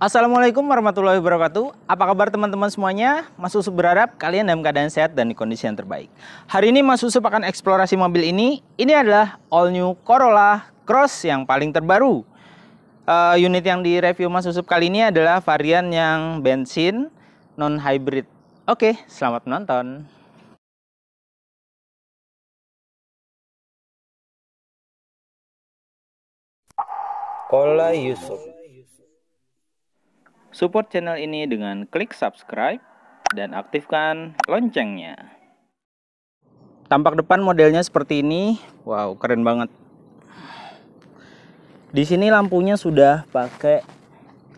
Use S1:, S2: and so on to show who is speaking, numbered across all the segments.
S1: Assalamualaikum warahmatullahi wabarakatuh. Apa kabar teman-teman semuanya? Mas Yusuf berharap kalian dalam keadaan sehat dan di kondisi yang terbaik. Hari ini Mas Yusuf akan eksplorasi mobil ini. Ini adalah all new Corolla Cross yang paling terbaru. Uh, unit yang direview Mas Yusuf kali ini adalah varian yang bensin non hybrid. Oke, selamat menonton. Corolla Yusuf Support channel ini dengan klik subscribe dan aktifkan loncengnya. Tampak depan modelnya seperti ini. Wow, keren banget. Di sini lampunya sudah pakai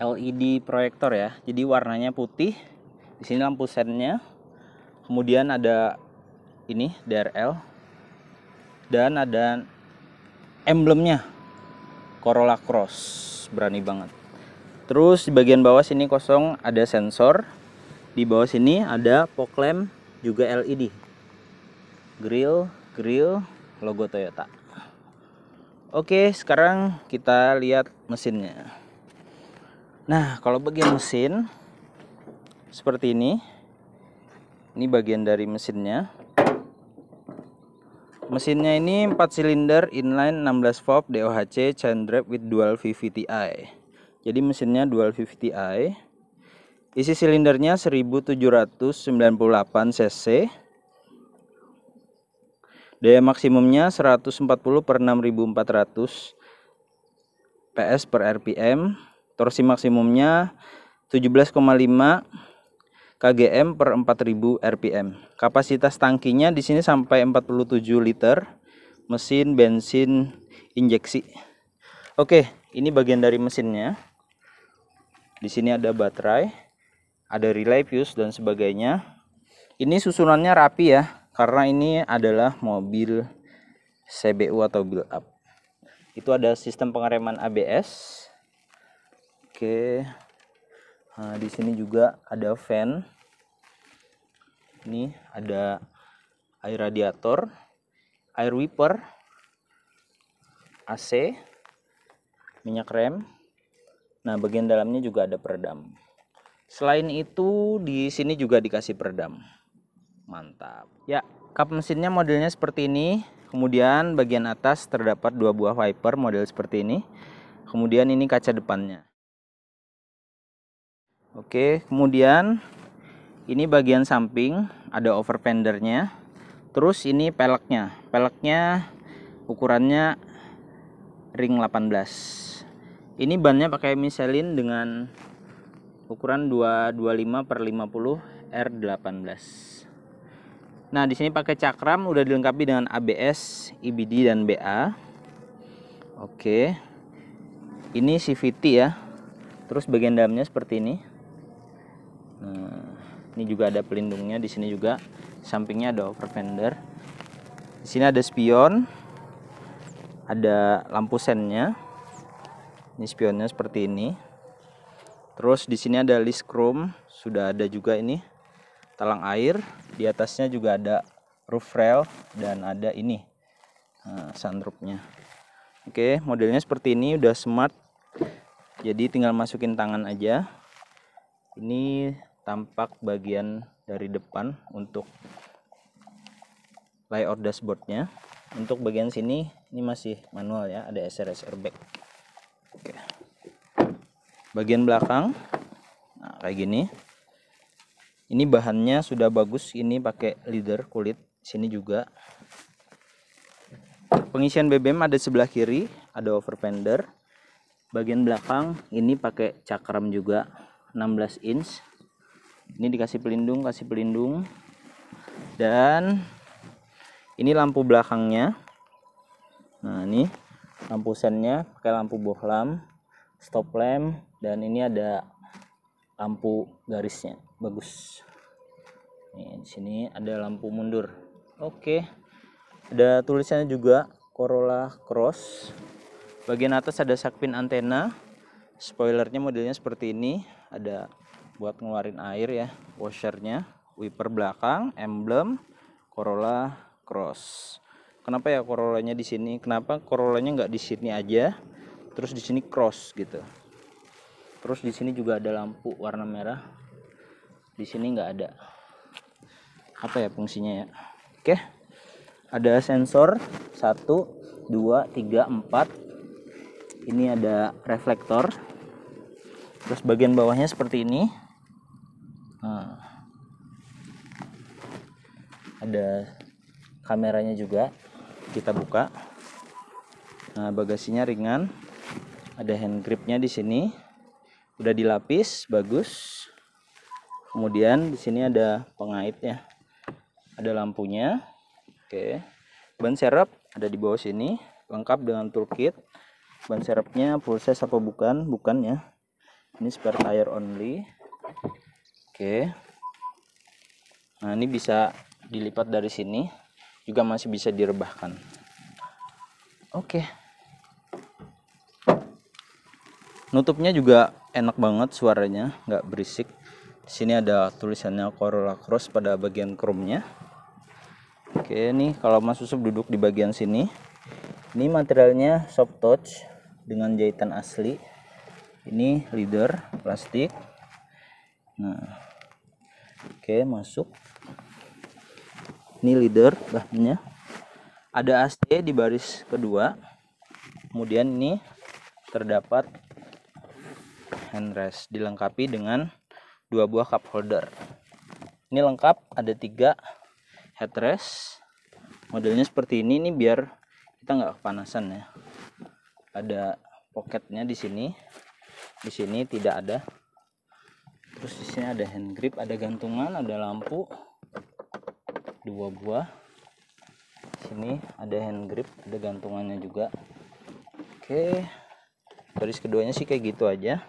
S1: LED proyektor ya. Jadi warnanya putih. Di sini lampu sennya. Kemudian ada ini DRL dan ada emblemnya Corolla Cross. Berani banget. Terus di bagian bawah sini kosong ada sensor. Di bawah sini ada fog lamp juga LED. Grill, grill, logo Toyota. Oke, sekarang kita lihat mesinnya. Nah, kalau bagian mesin seperti ini. Ini bagian dari mesinnya. Mesinnya ini 4 silinder inline 16 valve DOHC chain drive with dual VVTi. Jadi mesinnya dual 50i. Isi silindernya 1798 cc. Daya maksimumnya 140 per 6400 PS per RPM. Torsi maksimumnya 17,5 kgm per 4000 rpm. Kapasitas tangkinya di sini sampai 47 liter. Mesin bensin injeksi. Oke, ini bagian dari mesinnya. Di sini ada baterai, ada relay fuse dan sebagainya. Ini susunannya rapi ya, karena ini adalah mobil CBU atau build up. Itu ada sistem pengereman ABS. Oke. Nah, di sini juga ada fan. Ini ada air radiator, air wiper, AC, minyak rem, Nah, bagian dalamnya juga ada peredam. Selain itu, di sini juga dikasih peredam. Mantap. Ya, kap mesinnya modelnya seperti ini. Kemudian bagian atas terdapat dua buah wiper model seperti ini. Kemudian ini kaca depannya. Oke, kemudian ini bagian samping ada over fendernya. Terus ini peleknya. Peleknya ukurannya ring 18 ini bannya pakai Michelin dengan ukuran 225 per 50 R18 nah di sini pakai cakram udah dilengkapi dengan ABS IBD dan BA oke ini CVT ya terus bagian dalamnya seperti ini nah, ini juga ada pelindungnya di sini juga sampingnya ada over fender di sini ada spion ada lampu sennya ini spionnya seperti ini terus di sini ada list chrome sudah ada juga ini talang air di atasnya juga ada roof rail dan ada ini eh, sunroofnya oke modelnya seperti ini udah smart jadi tinggal masukin tangan aja ini tampak bagian dari depan untuk layout dashboardnya untuk bagian sini ini masih manual ya ada SRS airbag bagian belakang nah kayak gini ini bahannya sudah bagus ini pakai leader kulit sini juga pengisian BBM ada sebelah kiri ada overfender bagian belakang ini pakai cakram juga 16 inch ini dikasih pelindung kasih pelindung dan ini lampu belakangnya nah ini lampu sennya pakai lampu bohlam stop lamp dan ini ada lampu garisnya bagus nih di sini ada lampu mundur oke ada tulisannya juga Corolla Cross bagian atas ada sakpin antena spoilernya modelnya seperti ini ada buat ngeluarin air ya washernya wiper belakang emblem Corolla Cross kenapa ya Corollanya di sini kenapa Corollanya nggak di sini aja terus di sini cross gitu terus di sini juga ada lampu warna merah di sini nggak ada apa ya fungsinya ya oke ada sensor 1 2 3 4 ini ada reflektor terus bagian bawahnya seperti ini nah, ada kameranya juga kita buka nah bagasinya ringan ada hand gripnya di sini udah dilapis bagus kemudian di sini ada pengaitnya, ada lampunya oke ban serep ada di bawah sini lengkap dengan toolkit ban serepnya full size apa bukan bukan ya ini spare tire only oke nah ini bisa dilipat dari sini juga masih bisa direbahkan oke nutupnya juga enak banget suaranya nggak berisik di sini ada tulisannya Corolla Cross pada bagian chrome-nya oke nih kalau Mas Usop duduk di bagian sini ini materialnya soft touch dengan jahitan asli ini leader plastik nah oke masuk ini leader bahannya ada AC di baris kedua kemudian ini terdapat handrest dilengkapi dengan dua buah cup holder ini lengkap ada tiga headrest modelnya seperti ini ini biar kita nggak kepanasan ya ada pocketnya di sini di sini tidak ada terus di sini ada hand grip ada gantungan ada lampu dua buah sini ada hand grip ada gantungannya juga oke baris keduanya sih kayak gitu aja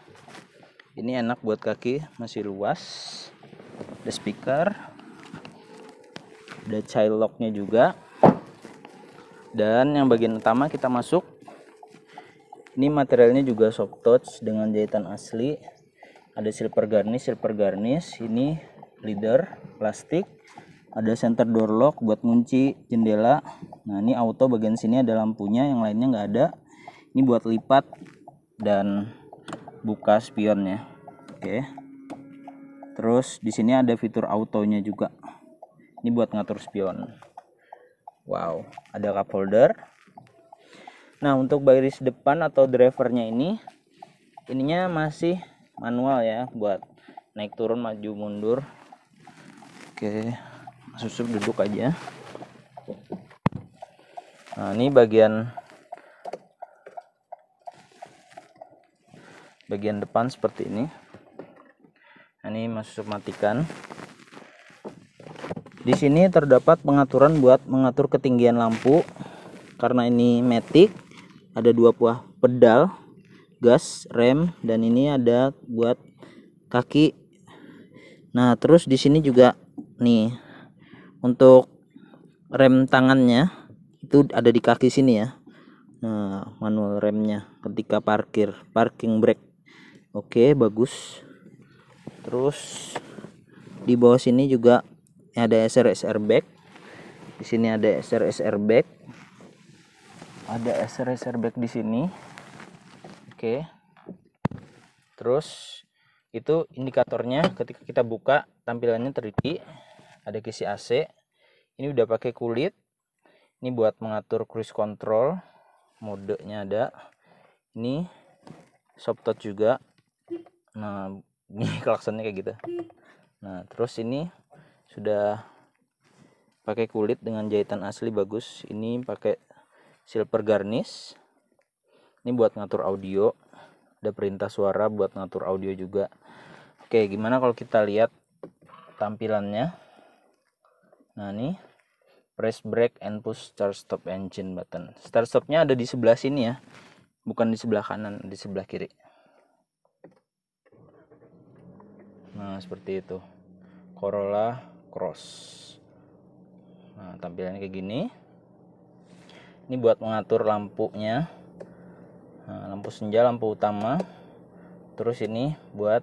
S1: ini enak buat kaki masih luas ada speaker ada child locknya juga dan yang bagian utama kita masuk ini materialnya juga soft touch dengan jahitan asli ada silver garnish silver garnish ini leader plastik ada center door lock buat kunci jendela nah ini auto bagian sini ada lampunya yang lainnya nggak ada ini buat lipat dan buka spionnya oke terus di sini ada fitur autonya juga ini buat ngatur spion wow ada cup holder nah untuk baris depan atau drivernya ini ininya masih manual ya buat naik turun maju mundur oke susup duduk aja nah ini bagian bagian depan seperti ini nah, ini masuk matikan di sini terdapat pengaturan buat mengatur ketinggian lampu karena ini matic ada dua buah pedal gas rem dan ini ada buat kaki nah terus di sini juga nih untuk rem tangannya itu ada di kaki sini ya nah manual remnya ketika parkir parking brake Oke, bagus. Terus di bawah sini juga ada SR-SR back. Di sini ada SR-SR back. Ada SR-SR back di sini. Oke. Terus itu indikatornya ketika kita buka tampilannya 3 Ada kisi AC. Ini udah pakai kulit. Ini buat mengatur cruise control. Modenya ada. Ini soft touch juga nah ini klaksonnya kayak gitu nah terus ini sudah pakai kulit dengan jahitan asli bagus ini pakai silver garnish ini buat ngatur audio ada perintah suara buat ngatur audio juga oke gimana kalau kita lihat tampilannya nah ini press brake and push start stop engine button start stopnya ada di sebelah sini ya bukan di sebelah kanan di sebelah kiri Nah, seperti itu. Corolla Cross. Nah, tampilannya kayak gini. Ini buat mengatur lampunya. Nah, lampu senja, lampu utama. Terus ini buat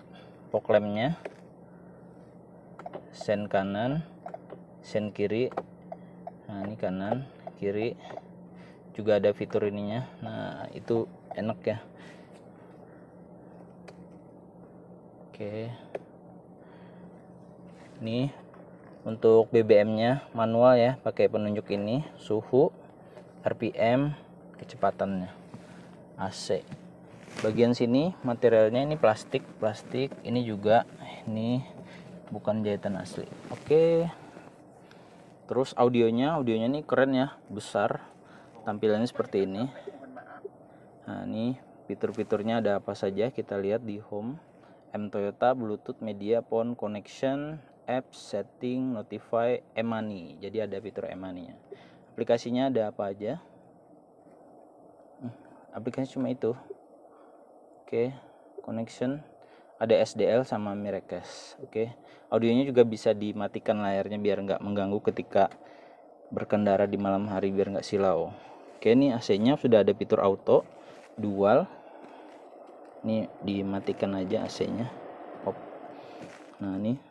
S1: fog lampnya. Sen kanan, sen kiri. Nah, ini kanan, kiri. Juga ada fitur ininya. Nah, itu enak ya. Oke nih untuk BBM-nya manual ya pakai penunjuk ini suhu RPM kecepatannya AC bagian sini materialnya ini plastik plastik ini juga ini bukan jahitan asli oke terus audionya audionya ini keren ya besar tampilannya seperti ini nah ini fitur-fiturnya ada apa saja kita lihat di home M Toyota Bluetooth media phone connection app setting notify emani jadi ada fitur emaninya aplikasinya ada apa aja hmm, aplikasi cuma itu oke okay. connection ada SDL sama Mirecast oke okay. audionya juga bisa dimatikan layarnya biar nggak mengganggu ketika berkendara di malam hari biar nggak silau oke okay, ini AC nya sudah ada fitur auto dual ini dimatikan aja AC nya Pop. nah ini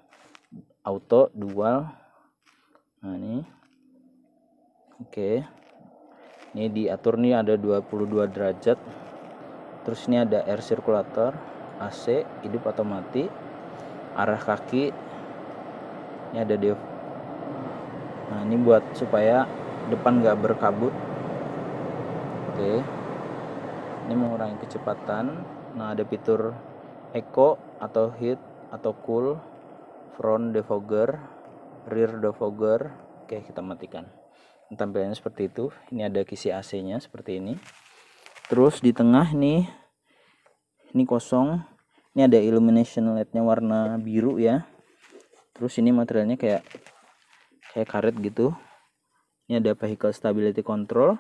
S1: auto dual nah ini oke ini diatur nih ada 22 derajat terus ini ada air circulator AC hidup atau mati arah kaki ini ada dev nah ini buat supaya depan gak berkabut oke ini mengurangi kecepatan nah ada fitur eco atau heat atau cool front defogger rear defogger oke kita matikan tampilannya seperti itu ini ada kisi AC nya seperti ini terus di tengah nih ini kosong ini ada illumination LED nya warna biru ya terus ini materialnya kayak kayak karet gitu ini ada vehicle stability control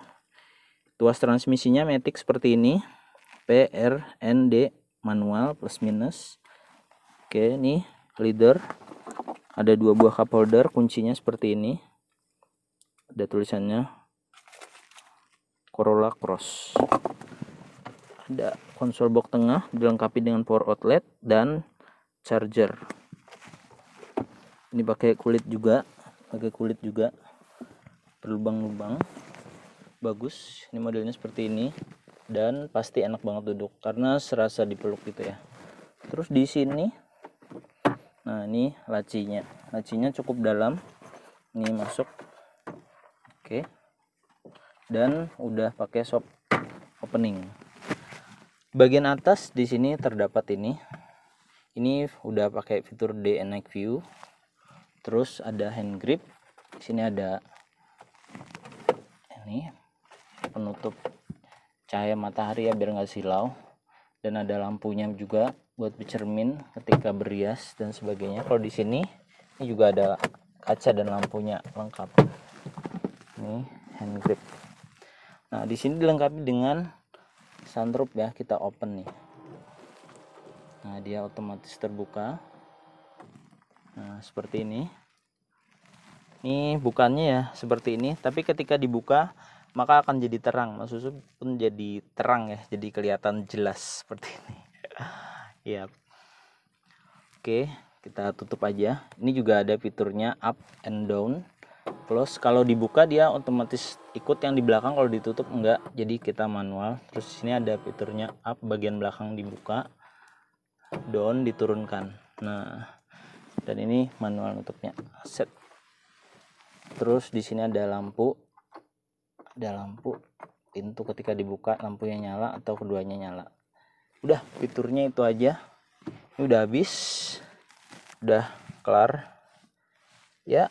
S1: tuas transmisinya matic seperti ini PRND manual plus minus oke ini leader ada dua buah cup holder kuncinya seperti ini ada tulisannya Corolla Cross ada konsol box tengah dilengkapi dengan power outlet dan charger ini pakai kulit juga pakai kulit juga berlubang-lubang bagus ini modelnya seperti ini dan pasti enak banget duduk karena serasa dipeluk gitu ya terus di sini nah ini lacinya lacinya cukup dalam ini masuk oke dan udah pakai soft opening bagian atas di sini terdapat ini ini udah pakai fitur day view terus ada hand grip di sini ada ini penutup cahaya matahari ya biar nggak silau dan ada lampunya juga buat bercermin ketika berias dan sebagainya kalau di sini ini juga ada kaca dan lampunya lengkap ini hand grip nah di sini dilengkapi dengan sunroof ya kita open nih nah dia otomatis terbuka nah seperti ini ini bukannya ya seperti ini tapi ketika dibuka maka akan jadi terang maksudnya pun jadi terang ya jadi kelihatan jelas seperti ini Iya. oke kita tutup aja ini juga ada fiturnya up and down Plus kalau dibuka dia otomatis ikut yang di belakang kalau ditutup enggak jadi kita manual terus sini ada fiturnya up bagian belakang dibuka down diturunkan nah dan ini manual nutupnya set terus di sini ada lampu ada lampu pintu ketika dibuka lampunya nyala atau keduanya nyala udah fiturnya itu aja ini udah habis udah kelar ya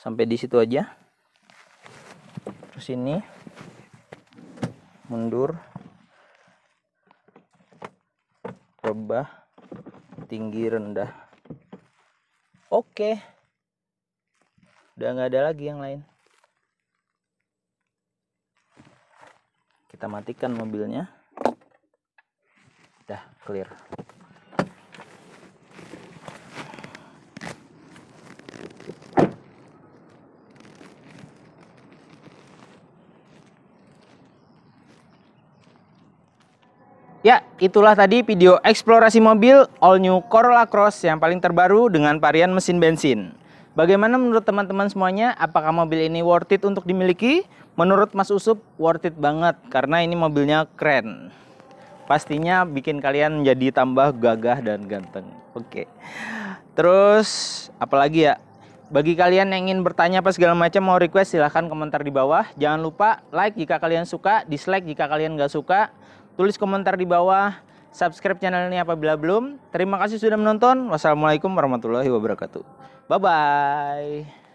S1: sampai di situ aja terus ini mundur rebah tinggi rendah oke udah nggak ada lagi yang lain kita matikan mobilnya dah clear Ya, itulah tadi video eksplorasi mobil all new Corolla Cross yang paling terbaru dengan varian mesin bensin. Bagaimana menurut teman-teman semuanya? Apakah mobil ini worth it untuk dimiliki? Menurut Mas Usup, worth it banget karena ini mobilnya keren pastinya bikin kalian jadi tambah gagah dan ganteng. Oke. Okay. Terus apalagi ya? Bagi kalian yang ingin bertanya apa segala macam mau request silahkan komentar di bawah. Jangan lupa like jika kalian suka, dislike jika kalian nggak suka. Tulis komentar di bawah. Subscribe channel ini apabila belum. Terima kasih sudah menonton. Wassalamualaikum warahmatullahi wabarakatuh. Bye bye.